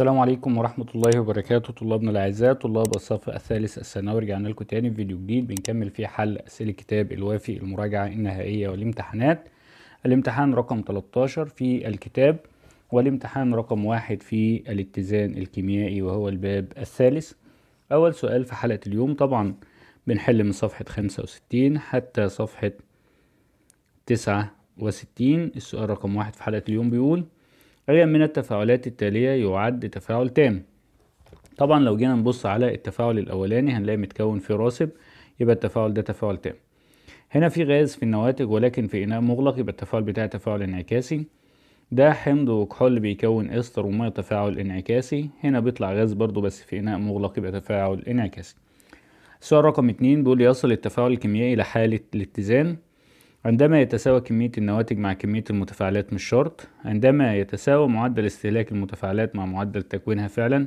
السلام عليكم ورحمة الله وبركاته طلابنا الأعزاء طلاب الصف الثالث الثانوي رجعنا لكم تاني في فيديو جديد بنكمل فيه حل أسئلة كتاب الوافي المراجعة النهائية والامتحانات الامتحان رقم 13 في الكتاب والامتحان رقم واحد في الاتزان الكيميائي وهو الباب الثالث أول سؤال في حلقة اليوم طبعا بنحل من صفحة 65 حتى صفحة 69 السؤال رقم واحد في حلقة اليوم بيقول فهي من التفاعلات التالية يعد تفاعل تام طبعا لو جينا نبص على التفاعل الأولاني هنلاقي متكون في راسب يبقى التفاعل ده تفاعل تام هنا في غاز في النواتج ولكن في إناء مغلق يبقى التفاعل بتاعه تفاعل انعكاسي ده حمض وكحول بيكون استر وميه تفاعل انعكاسي هنا بيطلع غاز برضو بس في إناء مغلق يبقى تفاعل انعكاسي السؤال رقم اتنين بيقول يصل التفاعل الكيميائي لحالة الاتزان عندما يتساوى كمية النواتج مع كمية المتفاعلات مش شرط عندما يتساوى معدل استهلاك المتفاعلات مع معدل تكوينها فعلا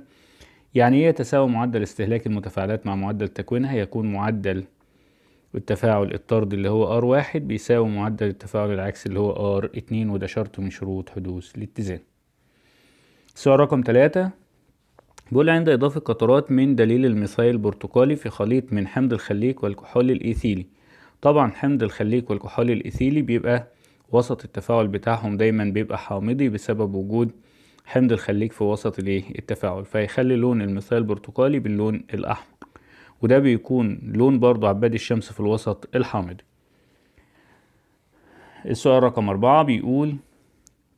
يعني ايه يتساوى معدل استهلاك المتفاعلات مع معدل تكوينها يكون معدل التفاعل الطرد اللي هو R 1 بيساوي معدل التفاعل العكسي اللي هو R 2 وده شرط من شروط حدوث الاتزان السؤال رقم تلاتة بيقول عند إضافة قطرات من دليل الميثايل البرتقالي في خليط من حمض الخليك والكحول الإيثيلي طبعا حمض الخليك والكحول الإيثيلي بيبقى وسط التفاعل بتاعهم دايما بيبقى حامضي بسبب وجود حمض الخليك في وسط الايه التفاعل فيخلي لون المثال برتقالي باللون الأحمر وده بيكون لون برضو عباد الشمس في الوسط الحامضي السؤال رقم أربعة بيقول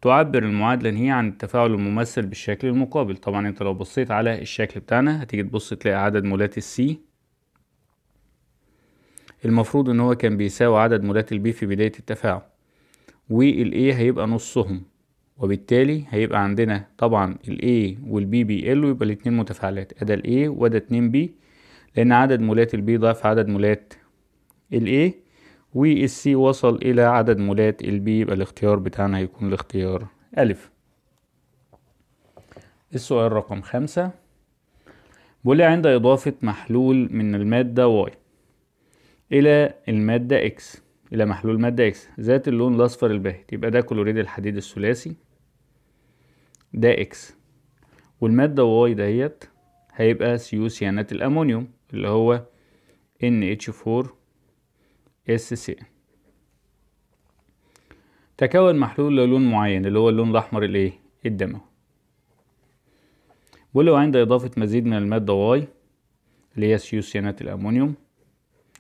تعبر المعادلة هي عن التفاعل الممثل بالشكل المقابل طبعا انت لو بصيت على الشكل بتاعنا هتيجي تبص تلاقي عدد مولات السي المفروض ان هو كان بيساوي عدد مولات البي في بداية التفاعل والاي هيبقى نصهم وبالتالي هيبقى عندنا طبعا الاي والبي بي ال ويبقى الاتنين متفاعلات ادا الاي وده اتنين بي لان عدد مولات البي ضعف عدد مولات الاي والسي وصل الى عدد مولات البي يبقى الاختيار بتاعنا هيكون الاختيار الف السؤال رقم خمسة بيقول عند إضافة محلول من المادة واي إلى المادة X إلى محلول مادة X ذات اللون الأصفر الباهت يبقى ده كلوريد الحديد الثلاثي ده X والمادة Y دهيت هيبقى سيو سيانات الأمونيوم اللي هو NH4SCN تكون محلول للون معين اللي هو اللون الأحمر الإيه الدموي ولو عند إضافة مزيد من المادة Y اللي هي سيو سيانات الأمونيوم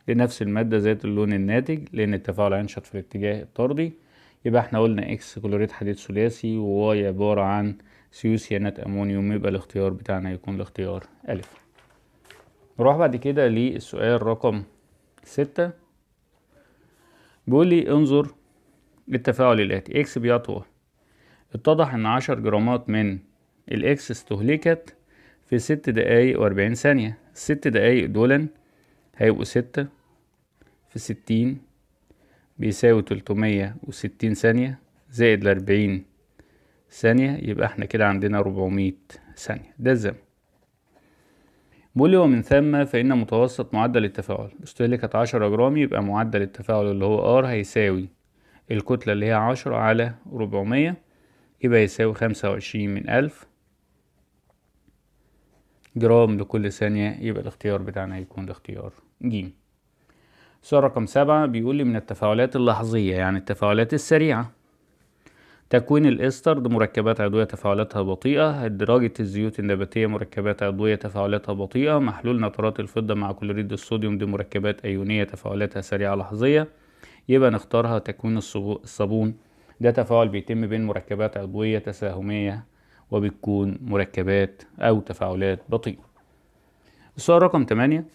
لنفس المادة ذات اللون الناتج لأن التفاعل هينشط في الاتجاه الطردي يبقى احنا قلنا اكس كلوريد حديد ثلاثي وواي عبارة عن سيوسيانات امونيوم يبقى الاختيار بتاعنا يكون الاختيار الف نروح بعد كده للسؤال رقم ستة بيقول لي انظر للتفاعل الاتي اكس بيطوى اتضح ان عشر جرامات من الاكس استهلكت في ست دقايق واربعين ثانية الست دقايق دولا هيبقوا ستة في ستين بيساوي تلتمية وستين ثانية زائد الأربعين ثانية يبقى احنا كده عندنا ربعمية ثانية ده الزمن بولي ومن ثم فإن متوسط معدل التفاعل استهلكت عشرة جرام يبقى معدل التفاعل اللي هو R هيساوي الكتلة اللي هي عشرة على ربعمية يبقى يساوي خمسة وعشرين من ألف جرام لكل ثانية يبقى الاختيار بتاعنا هيكون الاختيار ج السؤال رقم سبعة بيقول لي من التفاعلات اللحظية يعني التفاعلات السريعة تكوين الإستر مركبات عضوية تفاعلاتها بطيئة درجة الزيوت النباتية مركبات عضوية تفاعلاتها بطيئة محلول نترات الفضة مع كلوريد الصوديوم دي مركبات أيونية تفاعلاتها سريعة لحظية يبقى نختارها تكوين الصابون ده تفاعل بيتم بين مركبات عضوية تساهمية وبتكون مركبات أو تفاعلات بطيئة السؤال رقم 8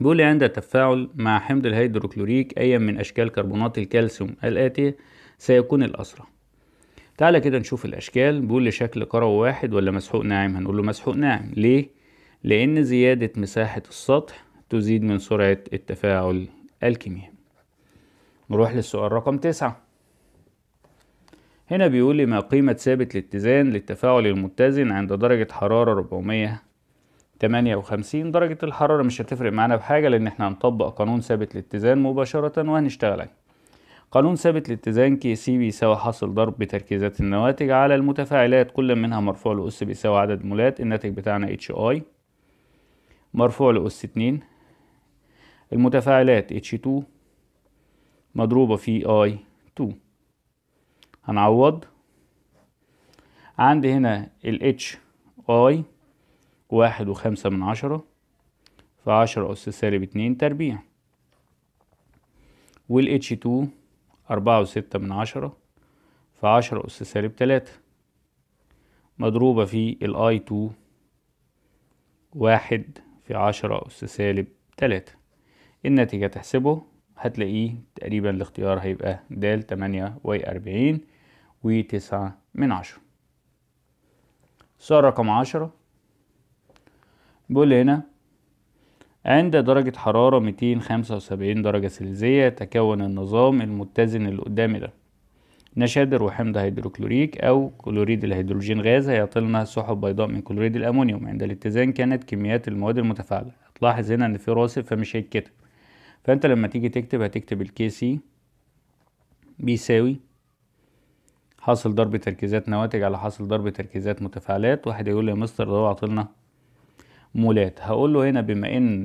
بيقول لي عند التفاعل مع حمض الهيدروكلوريك أي من أشكال كربونات الكالسيوم الآتية سيكون الأسرع تعالى كده نشوف الأشكال بيقول لي شكل كروي واحد ولا مسحوق ناعم هنقول له مسحوق ناعم ليه؟ لأن زيادة مساحة السطح تزيد من سرعة التفاعل الكيميائي نروح للسؤال رقم تسعة هنا بيقول لي ما قيمة ثابت الاتزان للتفاعل المتزن عند درجة حرارة 400 58 درجة الحرارة مش هتفرق معانا بحاجة لأن احنا هنطبق قانون ثابت الاتزان مباشرة وهنشتغل عليه قانون ثابت الاتزان كي سي بيساوي حاصل ضرب بتركيزات النواتج على المتفاعلات كل منها مرفوع لأس بيساوي عدد مولات الناتج بتاعنا اتش اي مرفوع لأس اتنين المتفاعلات اتش تو مضروبة في اي تو هنعوض عندي هنا ال اتش اي واحد وخمسة من عشرة فعشرة أس سالب اتنين تربيع H2 أربعة وستة من عشرة فعشرة أس سالب تلاتة مضروبة في I2 واحد في عشرة أس سالب تلاتة الناتج هتحسبه هتلاقيه تقريبا الاختيار هيبقى د تمانية وأربعين وتسعة من عشرة السؤال رقم عشرة بيقول هنا عند درجة حرارة 275 درجة سلزية يتكون النظام المتزن اللي قدامي ده نشادر وحمض هيدروكلوريك أو كلوريد الهيدروجين غاز هيعطي لنا سحب بيضاء من كلوريد الأمونيوم عند الاتزان كانت كميات المواد المتفاعلة هتلاحظ هنا إن في راسب فمش هيتكتب فأنت لما تيجي تكتب هتكتب الكي سي بيساوي حاصل ضرب تركيزات نواتج على حاصل ضرب تركيزات متفاعلات واحد هيقول لي يا مستر ده هو عطلنا مولات هقول له هنا بما ان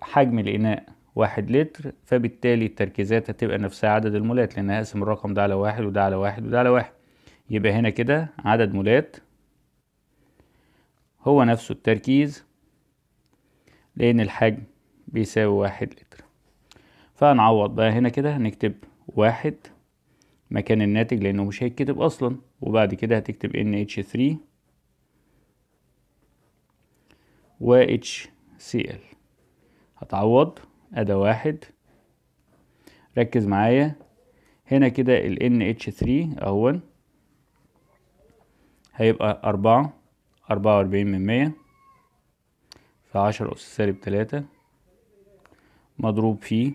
حجم الاناء واحد لتر فبالتالي التركيزات هتبقى نفسها عدد المولات لان هقسم الرقم ده على واحد وده على واحد وده على واحد يبقى هنا كده عدد مولات هو نفسه التركيز لان الحجم بيساوي واحد لتر فهنعوض بقى هنا كده هنكتب واحد مكان الناتج لانه مش هيتكتب اصلا وبعد كده هتكتب NH3 و اتش سي ال هتعوض أدا واحد ركز معايا هنا كده ال NH3 أهون هيبقى أربعة أربعة وأربعين من مية في عشرة أس سالب تلاتة مضروب في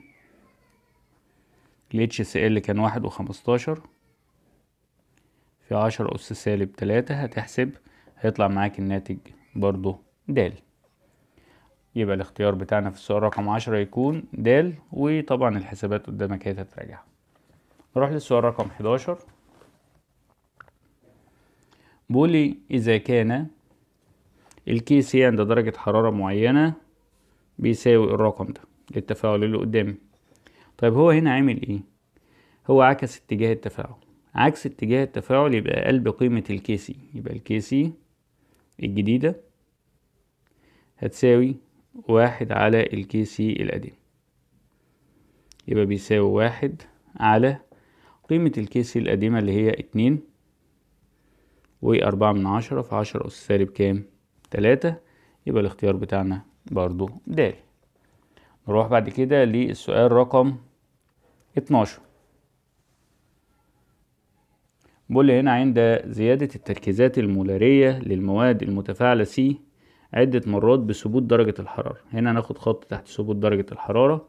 ال HCl كان واحد وخمستاشر في عشرة أس سالب تلاتة هتحسب هيطلع معاك الناتج برضو د يبقى الاختيار بتاعنا في السؤال رقم عشرة يكون د وطبعا الحسابات قدامك هي تتراجع نروح للسؤال رقم 11 بيقول لي إذا كان الكي سي عند درجة حرارة معينة بيساوي الرقم ده للتفاعل اللي قدامي طيب هو هنا عامل ايه هو عكس اتجاه التفاعل عكس اتجاه التفاعل يبقى قلب قيمة الكي سي يبقى الكي سي الجديدة هتساوي واحد على الكي سي القديم يبقى بيساوي واحد على قيمة الكي سي القديمة اللي هي اتنين وأربعة من عشرة في عشرة أس سالب كام؟ تلاتة يبقى الاختيار بتاعنا برضو د نروح بعد كده للسؤال رقم اتناشر بقول هنا عند زيادة التركيزات المولارية للمواد المتفاعلة سي عدة مرات بثبوت درجة الحرارة هنا هناخد خط تحت ثبوت درجة الحرارة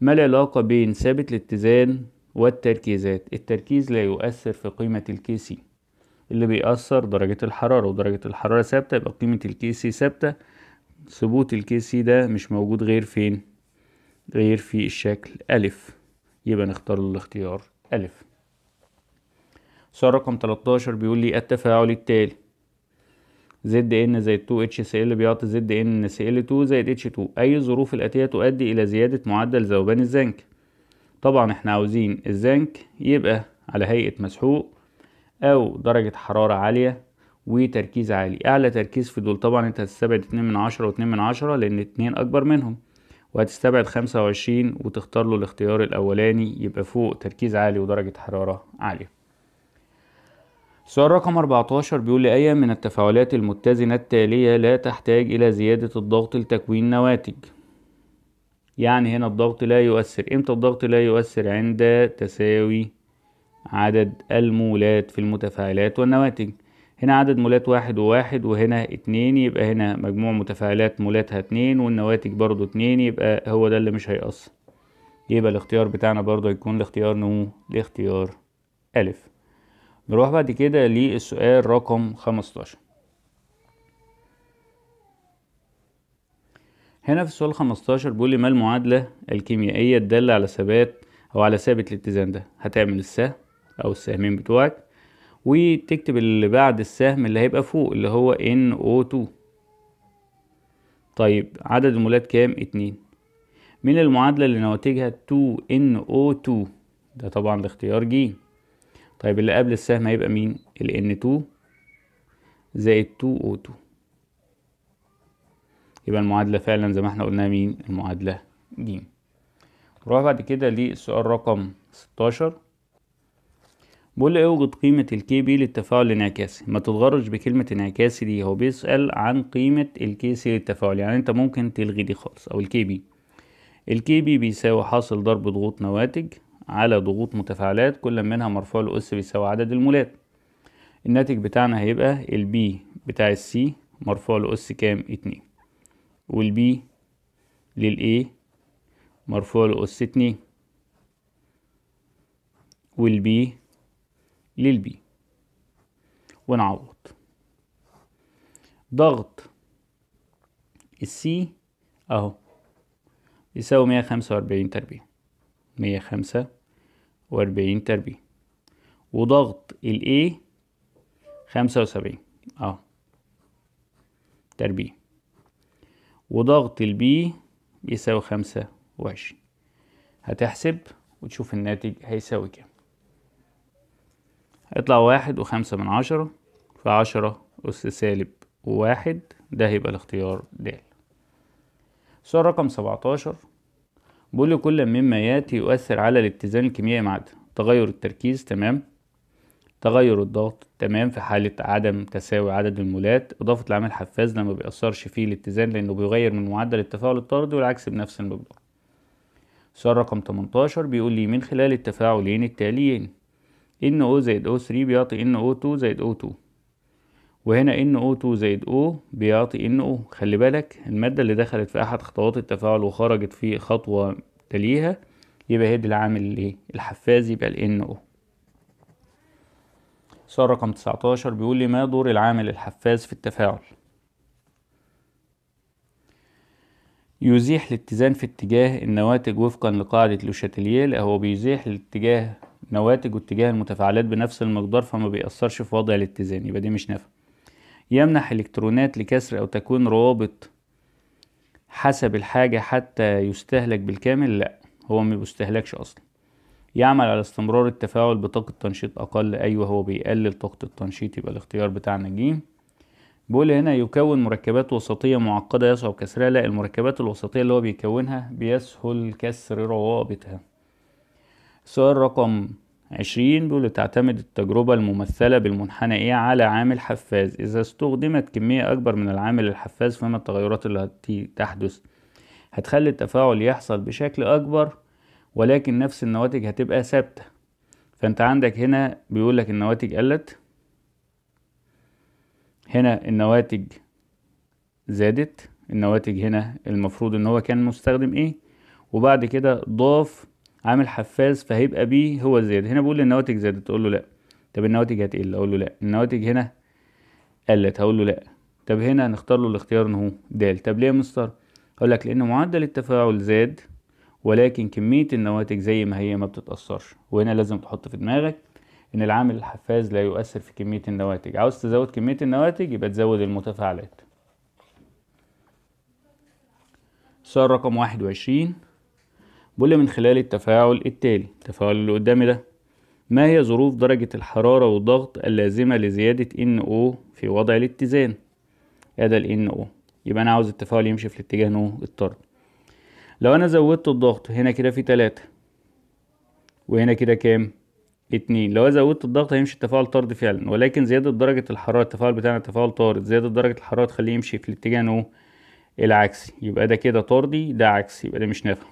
ما العلاقة بين ثابت الاتزان والتركيزات التركيز لا يؤثر في قيمة الكي سي اللي بيأثر درجة الحرارة ودرجة الحرارة ثابتة يبقى قيمة الكي سي ثابتة ثبوت الكي سي ده مش موجود غير فين غير في الشكل ألف يبقى نختار الاختيار ألف سؤال رقم 13 بيقول لي التفاعل التالي زد ان زائد 2 اتش سي ال بيعطي زد ان سي ال 2 زائد اتش 2 اي الظروف الاتيه تؤدي الى زياده معدل ذوبان الزنك طبعا احنا عاوزين الزنك يبقى على هيئه مسحوق او درجه حراره عاليه وتركيز عالي اعلى تركيز في دول طبعا انت هتستبعد 2 من 10 و2 من 10 لان 2 اكبر منهم وهتستبعد 25 وتختار له الاختيار الاولاني يبقى فوق تركيز عالي ودرجه حراره عاليه سؤال رقم 14 بيقول لي من التفاعلات المتزنة التالية لا تحتاج إلى زيادة الضغط لتكوين نواتج يعني هنا الضغط لا يؤثر إمتى الضغط لا يؤثر عند تساوي عدد المولات في المتفاعلات والنواتج هنا عدد مولات واحد وواحد وهنا اتنين يبقى هنا مجموع متفاعلات مولاتها اتنين والنواتج برضو اتنين يبقى هو ده اللي مش هيأثر يبقى الاختيار بتاعنا برضو هيكون الاختيار نمو الاختيار ألف نروح بعد كده للسؤال رقم 15 هنا في السؤال 15 بيقول لي ما المعادلة الكيميائية الدالة على ثبات أو على ثابت الاتزان ده هتعمل السهم أو السهمين بتوعك وتكتب اللي بعد السهم اللي هيبقى فوق اللي هو NO2 طيب عدد المولات كام؟ اتنين من المعادلة اللي نواتجها 2NO2 ده طبعا الاختيار جيم طيب اللي قبل السهم هيبقى مين ال N2 زائد 2O2 يبقى المعادلة فعلا زي ما احنا قلنا مين المعادلة ج نروح بعد كده للسؤال رقم 16 بيقول لي اوجد قيمة الكي بي للتفاعل الانعكاسي ما تتغرش بكلمة انعكاسي دي هو بيسأل عن قيمة الكي سي للتفاعل يعني انت ممكن تلغي دي خالص او الكي بي الكي بي بيساوي حاصل ضرب ضغوط نواتج على ضغوط متفاعلات كل منها مرفوع الأس بيساوي عدد المولات الناتج بتاعنا هيبقى البي بتاع السي مرفوع الأس كام اتنين والبي للاي مرفوع الأس اتنين والبي للبي ونعوض ضغط السي اهو يساوي مية خمسة وأربعين تربيع مية خمسة وأربعين تربيع وضغط ال A خمسة وسبعين اه تربيع وضغط البي بيساوي خمسة وعشرين هتحسب وتشوف الناتج هيساوي كام هيطلع واحد وخمسة من عشرة عشرة أس سالب واحد ده هيبقى الاختيار د سؤال رقم سبعتاشر بقول له كل مما ياتي يؤثر على الاتزان الكيميائي مع تغير التركيز تمام تغير الضغط تمام في حالة عدم تساوي عدد المولات إضافة العامل حفاز ده بيأثرش فيه الاتزان لأنه بيغير من معدل التفاعل الطردي والعكس بنفس المقدار سؤال رقم 18 بيقول لي من خلال التفاعلين التاليين NO زائد O3 بيعطي NO2 زائد O2 وهنا NO2 زائد او بيعطي NO خلي بالك المادة اللي دخلت في أحد خطوات التفاعل وخرجت في خطوة تليها يبقى هي دي العامل الايه الحفاز يبقى ال NO سؤال رقم 19 بيقول لي ما دور العامل الحفاز في التفاعل يزيح الاتزان في اتجاه النواتج وفقا لقاعدة لوشاتيليه هو بيزيح الاتجاه نواتج واتجاه المتفاعلات بنفس المقدار فما بيأثرش في وضع الاتزان يبقى دي مش نافعة يمنح الكترونات لكسر او تكوين روابط حسب الحاجة حتى يستهلك بالكامل لا هو ما بيستهلكش اصلا يعمل على استمرار التفاعل بطاقة تنشيط اقل ايوه هو بيقلل طاقة التنشيط يبقى الاختيار بتاعنا ج بيقول هنا يكون مركبات وسطية معقدة يصعب كسرها لا المركبات الوسطية اللي هو بيكونها بيسهل كسر روابطها السؤال رقم عشرين بيقولوا تعتمد التجربة الممثلة بالمنحنى إيه على عامل حفاز إذا استخدمت كمية أكبر من العامل الحفاز فما التغيرات اللي تحدث هتخلي التفاعل يحصل بشكل أكبر ولكن نفس النواتج هتبقى ثابتة فأنت عندك هنا بيقولك النواتج قلت هنا النواتج زادت النواتج هنا المفروض ان هو كان مستخدم ايه وبعد كده ضاف عامل حفاز فهيبقى بي هو زائد هنا بقول النواتج زادت تقول له لا طب النواتج هتقل اقول له لا النواتج هنا قلت هقول له لا طب هنا هنختار له الاختيار ان هو د طب ليه يا مستر اقول لك لان معدل التفاعل زاد ولكن كميه النواتج زي ما هي ما بتتاثرش وهنا لازم تحط في دماغك ان العامل الحفاز لا يؤثر في كميه النواتج عاوز تزود كميه النواتج يبقى تزود المتفاعلات السؤال رقم واحد وعشرين بقول من خلال التفاعل التالي التفاعل اللي قدامي ده ما هي ظروف درجة الحرارة والضغط اللازمة لزيادة NO في وضع الاتزان هذا ال NO يبقى أنا عاوز التفاعل يمشي في الاتجاه نو الطرد لو أنا زودت الضغط هنا كده في تلاتة وهنا كده كام؟ اتنين لو زودت الضغط هيمشي التفاعل طرد فعلا ولكن زيادة درجة الحرارة التفاعل بتاعنا تفاعل طارد زيادة درجة الحرارة تخليه يمشي في الاتجاه نو العكسي يبقى ده كده طردي ده عكسي يبقى ده مش نافع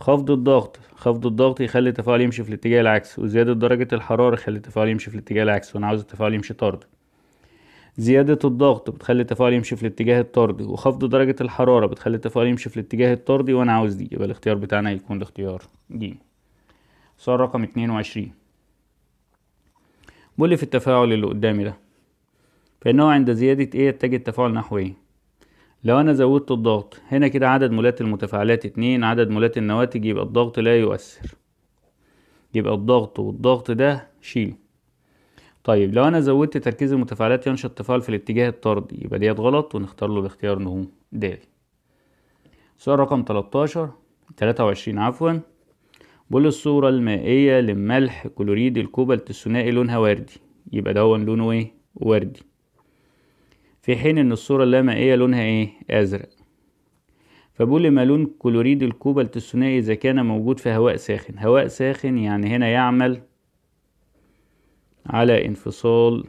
خفض الضغط خفض الضغط يخلي التفاعل يمشي في الاتجاه العكس وزيادة درجة الحرارة يخلي التفاعل يمشي في الاتجاه العكس وأنا عاوز التفاعل يمشي طرد زيادة الضغط بتخلي التفاعل يمشي في الاتجاه الطردي وخفض درجة الحرارة بتخلي التفاعل يمشي في الاتجاه الطردي وأنا عاوز دي يبقى الاختيار بتاعنا يكون الاختيار دي صار رقم اتنين وعشرين بيقول في التفاعل اللي قدامي ده فإنه عند زيادة ايه يتجه التفاعل نحو ايه لو انا زودت الضغط هنا كده عدد مولات المتفاعلات اتنين عدد مولات النواتج يبقى الضغط لا يؤثر يبقى الضغط والضغط ده شيله طيب لو انا زودت تركيز المتفاعلات ينشط تفاعل في الاتجاه الطردي يبقى ديت غلط ونختار له الاختيار ان د سؤال رقم 13 23 عفوا بقول الصورة المائية لملح كلوريد الكوبالت الثنائي لونها وردي يبقى ده لونه ايه وردي في حين ان الصورة اللامائية لونها ايه ازرق فبقول ما لون كلوريد الكوبالت الثنائي اذا كان موجود في هواء ساخن هواء ساخن يعني هنا يعمل على انفصال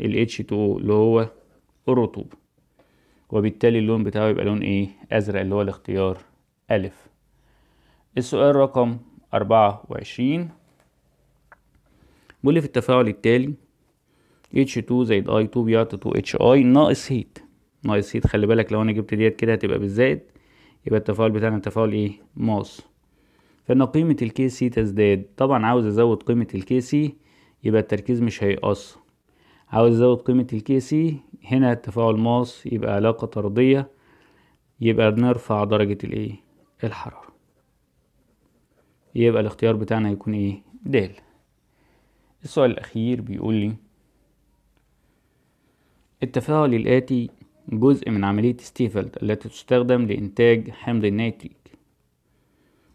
ال H2O اللي هو الرطوبة وبالتالي اللون بتاعه يبقى لون ايه ازرق اللي هو الاختيار ا السؤال رقم 24 بيقول في التفاعل التالي H2 زائد I2 بيعطي 2 HI ناقص هيت ناقص هيت خلي بالك لو أنا جبت ديت كده هتبقى بالزائد يبقى التفاعل بتاعنا تفاعل إيه؟ ماس فإن قيمة الكي سي تزداد طبعا عاوز أزود قيمة الكي سي يبقى التركيز مش هيقص عاوز أزود قيمة الكي سي هنا التفاعل ماس يبقى علاقة طردية يبقى بنرفع درجة الإيه؟ الحرارة يبقى الاختيار بتاعنا هيكون إيه؟ د السؤال الأخير بيقول لي التفاعل الآتي جزء من عملية ستيفلد التي تستخدم لإنتاج حمض الناتج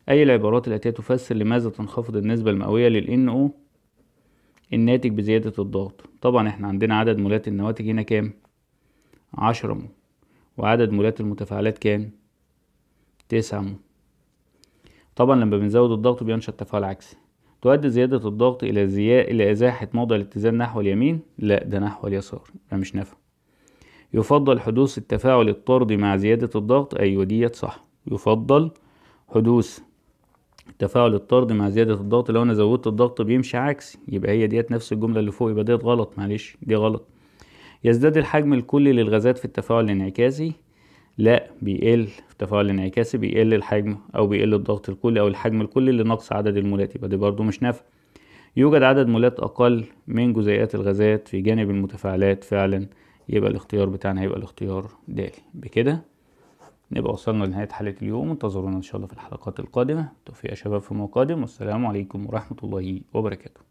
أي العبارات الآتية تفسر لماذا تنخفض النسبة المئوية للإن NO الناتج بزيادة الضغط طبعا احنا عندنا عدد مولات النواتج هنا كام؟ عشرة مو وعدد مولات المتفاعلات كام؟ تسعة مو طبعا لما بنزود الضغط بينشط تفاعل عكسي تؤدي زيادة الضغط إلى زيا- إلى إزاحة موضع الاتزان نحو اليمين لا ده نحو اليسار ده مش نافع يفضل حدوث التفاعل الطردي مع زيادة الضغط أيوة ديت صح يفضل حدوث التفاعل الطردي مع زيادة الضغط لو أنا زودت الضغط بيمشي عكسي يبقى هي ديت نفس الجملة اللي فوق يبقى ديت غلط معلش دي غلط يزداد الحجم الكلي للغازات في التفاعل الانعكاسي لا بيقل في التفاعل الانعكاسي بيقل الحجم أو بيقل الضغط الكلي أو الحجم الكلي لنقص عدد المولات يبقى دي برضو مش نافع يوجد عدد مولات أقل من جزيئات الغازات في جانب المتفاعلات فعلا يبقى الاختيار بتاعنا هيبقى الاختيار د بكده نبقى وصلنا لنهاية حلقة اليوم انتظرونا إن شاء الله في الحلقات القادمة توفيق يا شباب في ما قادم والسلام عليكم ورحمة الله وبركاته